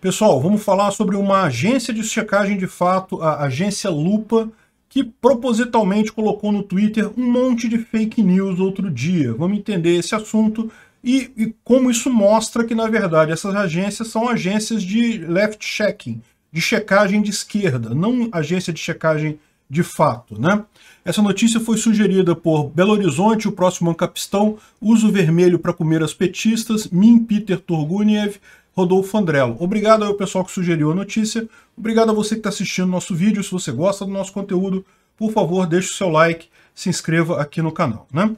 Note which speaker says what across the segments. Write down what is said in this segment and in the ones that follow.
Speaker 1: Pessoal, vamos falar sobre uma agência de checagem de fato, a agência Lupa, que propositalmente colocou no Twitter um monte de fake news outro dia. Vamos entender esse assunto e, e como isso mostra que, na verdade, essas agências são agências de left-checking, de checagem de esquerda, não agência de checagem de fato. Né? Essa notícia foi sugerida por Belo Horizonte, o próximo Ancapistão, Uso Vermelho para Comer as Petistas, Min Peter Turguniev, Rodolfo Andrello. Obrigado ao pessoal que sugeriu a notícia. Obrigado a você que está assistindo nosso vídeo. Se você gosta do nosso conteúdo, por favor, deixe o seu like, se inscreva aqui no canal. Né?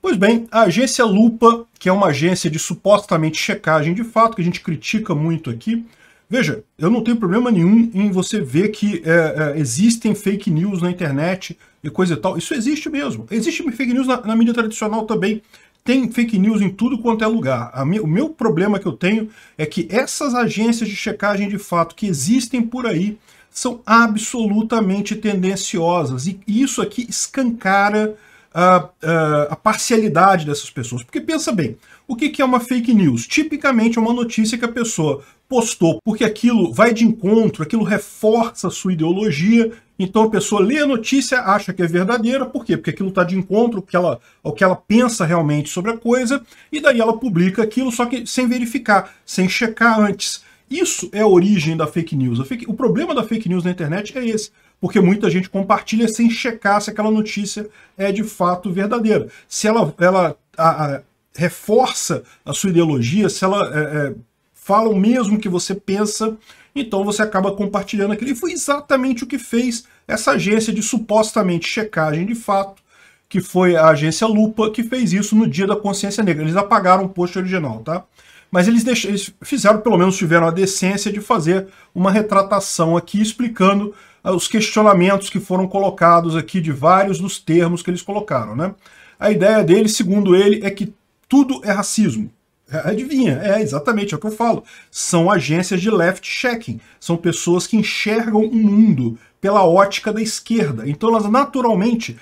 Speaker 1: Pois bem, a agência Lupa, que é uma agência de supostamente checagem de fato, que a gente critica muito aqui, Veja, eu não tenho problema nenhum em você ver que é, é, existem fake news na internet e coisa e tal. Isso existe mesmo. Existe fake news na, na mídia tradicional também tem fake news em tudo quanto é lugar. o meu problema que eu tenho é que essas agências de checagem de fato que existem por aí são absolutamente tendenciosas. E isso aqui escancara a, a, a parcialidade dessas pessoas. Porque pensa bem, o que, que é uma fake news? Tipicamente é uma notícia que a pessoa postou porque aquilo vai de encontro, aquilo reforça a sua ideologia então a pessoa lê a notícia, acha que é verdadeira, por quê? Porque aquilo está de encontro que ela, ao que ela pensa realmente sobre a coisa, e daí ela publica aquilo, só que sem verificar, sem checar antes. Isso é a origem da fake news. Fake, o problema da fake news na internet é esse, porque muita gente compartilha sem checar se aquela notícia é de fato verdadeira. Se ela, ela a, a, reforça a sua ideologia, se ela é, é, fala o mesmo que você pensa, então você acaba compartilhando aquilo. E foi exatamente o que fez essa agência de supostamente checagem de fato, que foi a agência Lupa, que fez isso no dia da consciência negra. Eles apagaram o post original, tá? Mas eles, eles fizeram, pelo menos tiveram a decência de fazer uma retratação aqui explicando ah, os questionamentos que foram colocados aqui de vários dos termos que eles colocaram, né? A ideia dele, segundo ele, é que tudo é racismo. É, adivinha, é exatamente é o que eu falo. São agências de left-checking, são pessoas que enxergam o mundo pela ótica da esquerda. Então elas naturalmente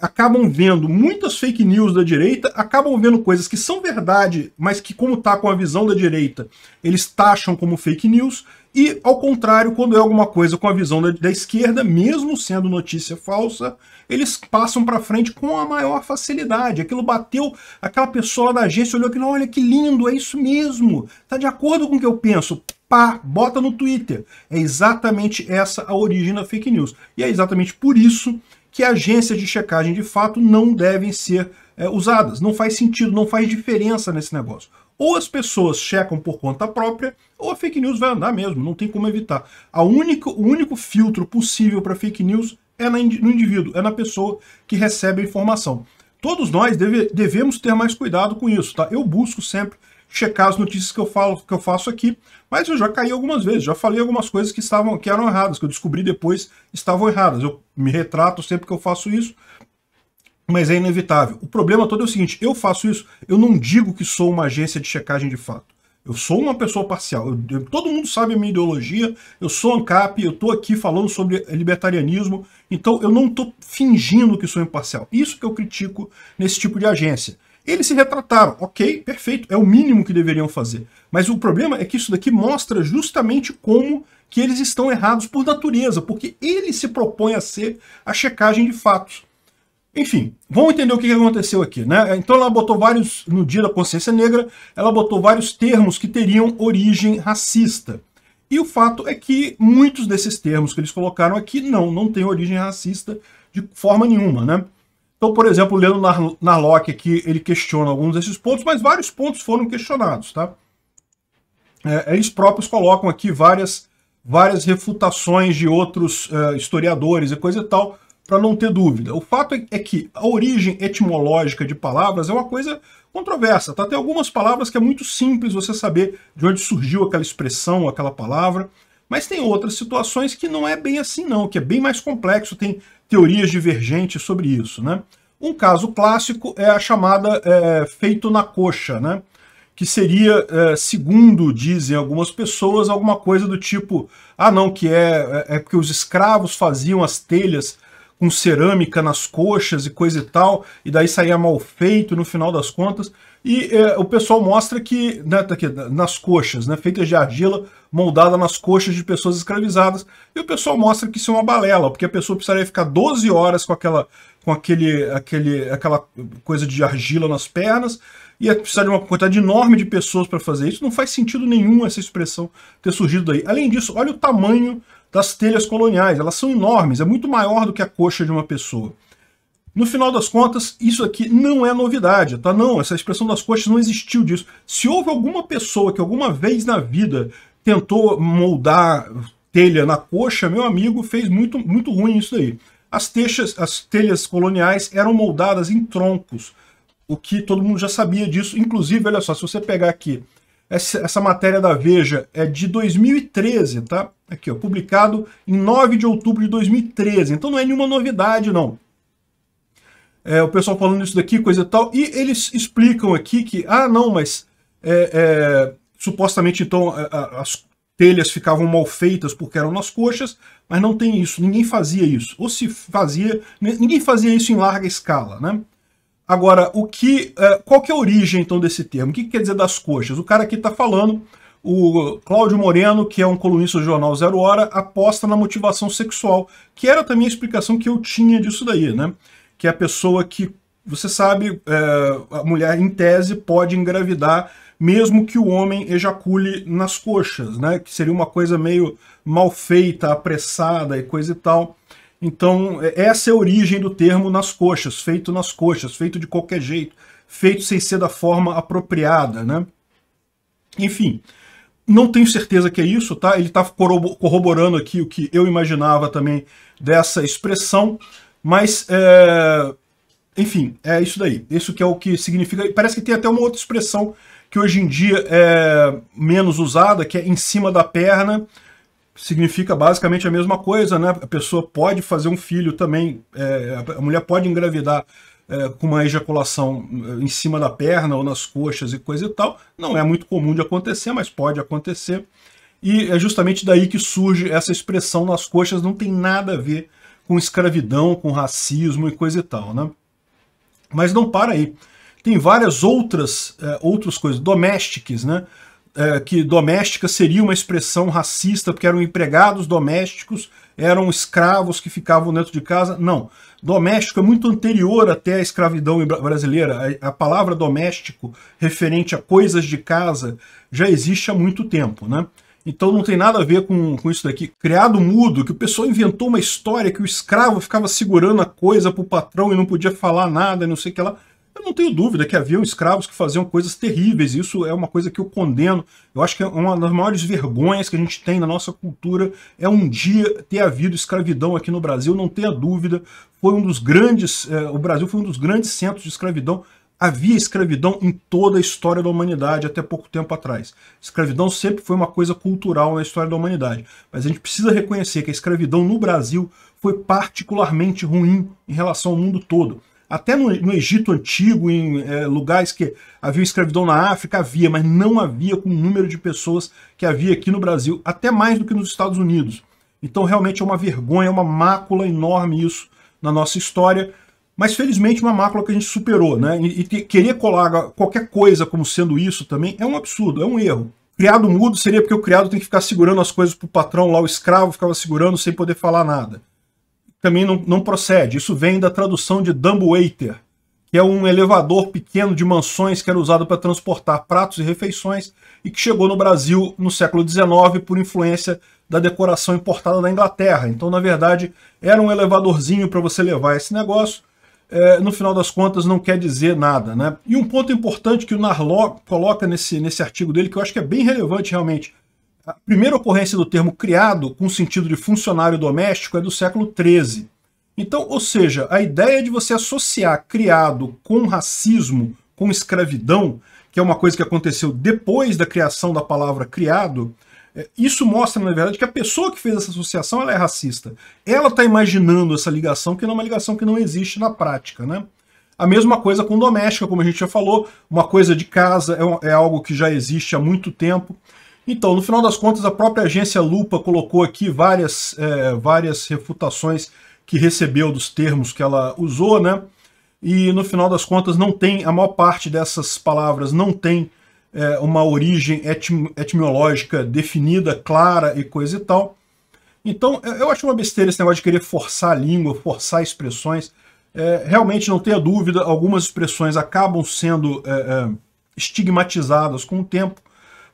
Speaker 1: acabam vendo muitas fake news da direita, acabam vendo coisas que são verdade, mas que, como está com a visão da direita, eles taxam como fake news, e, ao contrário, quando é alguma coisa com a visão da, da esquerda, mesmo sendo notícia falsa, eles passam para frente com a maior facilidade. Aquilo bateu, aquela pessoa da agência olhou aquilo, olha que lindo, é isso mesmo, Está de acordo com o que eu penso, pá, bota no Twitter. É exatamente essa a origem da fake news. E é exatamente por isso que agências de checagem de fato não devem ser é, usadas. Não faz sentido, não faz diferença nesse negócio. Ou as pessoas checam por conta própria, ou a fake news vai andar mesmo, não tem como evitar. A única, o único filtro possível para fake news é no indivíduo, é na pessoa que recebe a informação. Todos nós deve, devemos ter mais cuidado com isso, tá? Eu busco sempre checar as notícias que eu falo, que eu faço aqui, mas eu já caí algumas vezes, já falei algumas coisas que estavam que eram erradas, que eu descobri depois estavam erradas. Eu me retrato sempre que eu faço isso, mas é inevitável. O problema todo é o seguinte, eu faço isso, eu não digo que sou uma agência de checagem de fato. Eu sou uma pessoa parcial. Eu, eu, todo mundo sabe a minha ideologia. Eu sou ANCAP, eu estou aqui falando sobre libertarianismo. Então eu não estou fingindo que sou imparcial. Isso que eu critico nesse tipo de agência. Eles se retrataram, ok, perfeito, é o mínimo que deveriam fazer. Mas o problema é que isso daqui mostra justamente como que eles estão errados por natureza, porque ele se propõe a ser a checagem de fatos. Enfim, vamos entender o que aconteceu aqui, né? Então ela botou vários, no dia da consciência negra, ela botou vários termos que teriam origem racista. E o fato é que muitos desses termos que eles colocaram aqui, não, não tem origem racista de forma nenhuma, né? Então, por exemplo, lendo Narlock aqui, ele questiona alguns desses pontos, mas vários pontos foram questionados, tá? É, eles próprios colocam aqui várias, várias refutações de outros é, historiadores e coisa e tal, para não ter dúvida. O fato é, é que a origem etimológica de palavras é uma coisa controversa, tá? Tem algumas palavras que é muito simples você saber de onde surgiu aquela expressão, aquela palavra, mas tem outras situações que não é bem assim não, que é bem mais complexo, tem teorias divergentes sobre isso. Né? Um caso clássico é a chamada é, feito na coxa, né? que seria, é, segundo dizem algumas pessoas, alguma coisa do tipo, ah não, que é, é, é porque os escravos faziam as telhas com cerâmica nas coxas e coisa e tal, e daí saía mal feito no final das contas. E é, o pessoal mostra que, né, tá aqui, nas coxas, né, feitas de argila, moldada nas coxas de pessoas escravizadas, e o pessoal mostra que isso é uma balela, porque a pessoa precisaria ficar 12 horas com aquela com aquele, aquele, aquela coisa de argila nas pernas, e é, precisar de uma quantidade enorme de pessoas para fazer isso. Não faz sentido nenhum essa expressão ter surgido daí. Além disso, olha o tamanho das telhas coloniais. Elas são enormes, é muito maior do que a coxa de uma pessoa. No final das contas, isso aqui não é novidade, tá? Não, essa expressão das coxas não existiu disso. Se houve alguma pessoa que alguma vez na vida tentou moldar telha na coxa, meu amigo, fez muito, muito ruim isso daí. As, texas, as telhas coloniais eram moldadas em troncos, o que todo mundo já sabia disso. Inclusive, olha só, se você pegar aqui essa, essa matéria da Veja é de 2013, tá? Aqui, ó, publicado em 9 de outubro de 2013. Então não é nenhuma novidade, não. É, o pessoal falando isso daqui, coisa e tal. E eles explicam aqui que, ah, não, mas é, é, supostamente então as telhas ficavam mal feitas porque eram nas coxas, mas não tem isso, ninguém fazia isso. Ou se fazia, ninguém fazia isso em larga escala, né? Agora, o que, é, qual que é a origem então desse termo? O que, quer dizer das coxas? O cara aqui está falando, o Cláudio Moreno, que é um colunista do jornal Zero Hora, aposta na motivação sexual, que era também a explicação que eu tinha disso daí, né? Que é a pessoa que, você sabe, é, a mulher em tese pode engravidar mesmo que o homem ejacule nas coxas, né? Que seria uma coisa meio mal feita, apressada e coisa e tal. Então, é, essa é a origem do termo nas coxas, feito nas coxas, feito de qualquer jeito, feito sem ser da forma apropriada, né? Enfim, não tenho certeza que é isso, tá? Ele está corroborando aqui o que eu imaginava também dessa expressão, mas, é... enfim, é isso daí. Isso que é o que significa... Parece que tem até uma outra expressão que hoje em dia é menos usada, que é em cima da perna, significa basicamente a mesma coisa, né? A pessoa pode fazer um filho também, é, a mulher pode engravidar é, com uma ejaculação é, em cima da perna ou nas coxas e coisa e tal. Não é muito comum de acontecer, mas pode acontecer. E é justamente daí que surge essa expressão nas coxas, não tem nada a ver com escravidão, com racismo e coisa e tal, né? Mas não para aí. Tem várias outras, é, outras coisas, domésticas, né? é, que doméstica seria uma expressão racista, porque eram empregados domésticos, eram escravos que ficavam dentro de casa. Não. Doméstico é muito anterior até à escravidão brasileira. A, a palavra doméstico, referente a coisas de casa, já existe há muito tempo, né? Então não tem nada a ver com, com isso daqui. Criado mudo, que o pessoal inventou uma história que o escravo ficava segurando a coisa para o patrão e não podia falar nada, não sei o que lá. Eu não tenho dúvida que havia escravos que faziam coisas terríveis, isso é uma coisa que eu condeno. Eu acho que é uma das maiores vergonhas que a gente tem na nossa cultura é um dia ter havido escravidão aqui no Brasil, não tenha dúvida. Foi um dos grandes, eh, o Brasil foi um dos grandes centros de escravidão. Havia escravidão em toda a história da humanidade até pouco tempo atrás. Escravidão sempre foi uma coisa cultural na história da humanidade. Mas a gente precisa reconhecer que a escravidão no Brasil foi particularmente ruim em relação ao mundo todo. Até no, no Egito Antigo, em é, lugares que havia escravidão na África, havia, mas não havia com o número de pessoas que havia aqui no Brasil, até mais do que nos Estados Unidos. Então realmente é uma vergonha, é uma mácula enorme isso na nossa história, mas felizmente é uma mácula que a gente superou, né? E, e querer colar qualquer coisa como sendo isso também é um absurdo, é um erro. Criado mudo seria porque o criado tem que ficar segurando as coisas para o patrão lá, o escravo ficava segurando sem poder falar nada também não, não procede. Isso vem da tradução de dumbwaiter, que é um elevador pequeno de mansões que era usado para transportar pratos e refeições e que chegou no Brasil no século XIX por influência da decoração importada da Inglaterra. Então, na verdade, era um elevadorzinho para você levar esse negócio. É, no final das contas, não quer dizer nada. Né? E um ponto importante que o Narlock coloca nesse, nesse artigo dele, que eu acho que é bem relevante realmente, a primeira ocorrência do termo criado com sentido de funcionário doméstico é do século XIII. Então, ou seja, a ideia de você associar criado com racismo, com escravidão, que é uma coisa que aconteceu depois da criação da palavra criado, é, isso mostra, na verdade, que a pessoa que fez essa associação ela é racista. Ela está imaginando essa ligação, que é uma ligação que não existe na prática. Né? A mesma coisa com doméstica, como a gente já falou, uma coisa de casa é, é algo que já existe há muito tempo. Então, no final das contas, a própria agência Lupa colocou aqui várias, é, várias refutações que recebeu dos termos que ela usou, né? E no final das contas, não tem, a maior parte dessas palavras não tem é, uma origem etim, etimológica definida, clara e coisa e tal. Então, eu acho uma besteira esse negócio de querer forçar a língua, forçar expressões. É, realmente, não tenha dúvida, algumas expressões acabam sendo é, é, estigmatizadas com o tempo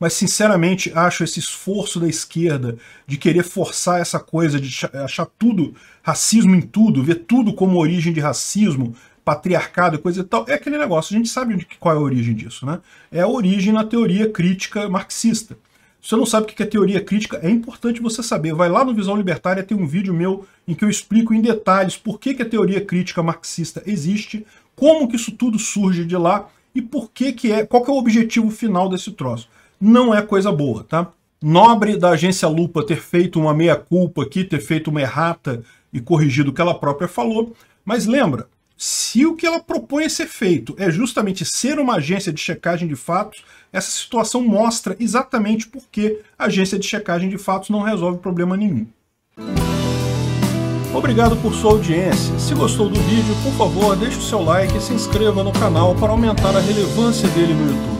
Speaker 1: mas sinceramente acho esse esforço da esquerda de querer forçar essa coisa, de achar tudo racismo em tudo, ver tudo como origem de racismo, patriarcado e coisa e tal, é aquele negócio, a gente sabe de qual é a origem disso, né? É a origem na teoria crítica marxista. Se você não sabe o que é teoria crítica, é importante você saber. Vai lá no Visão Libertária, tem um vídeo meu em que eu explico em detalhes por que, que a teoria crítica marxista existe, como que isso tudo surge de lá e por que, que é, qual que é o objetivo final desse troço não é coisa boa, tá? Nobre da agência Lupa ter feito uma meia-culpa aqui, ter feito uma errata e corrigido o que ela própria falou, mas lembra, se o que ela propõe a é ser feito é justamente ser uma agência de checagem de fatos, essa situação mostra exatamente por que a agência de checagem de fatos não resolve problema nenhum. Obrigado por sua audiência. Se gostou do vídeo, por favor, deixe o seu like e se inscreva no canal para aumentar a relevância dele no YouTube.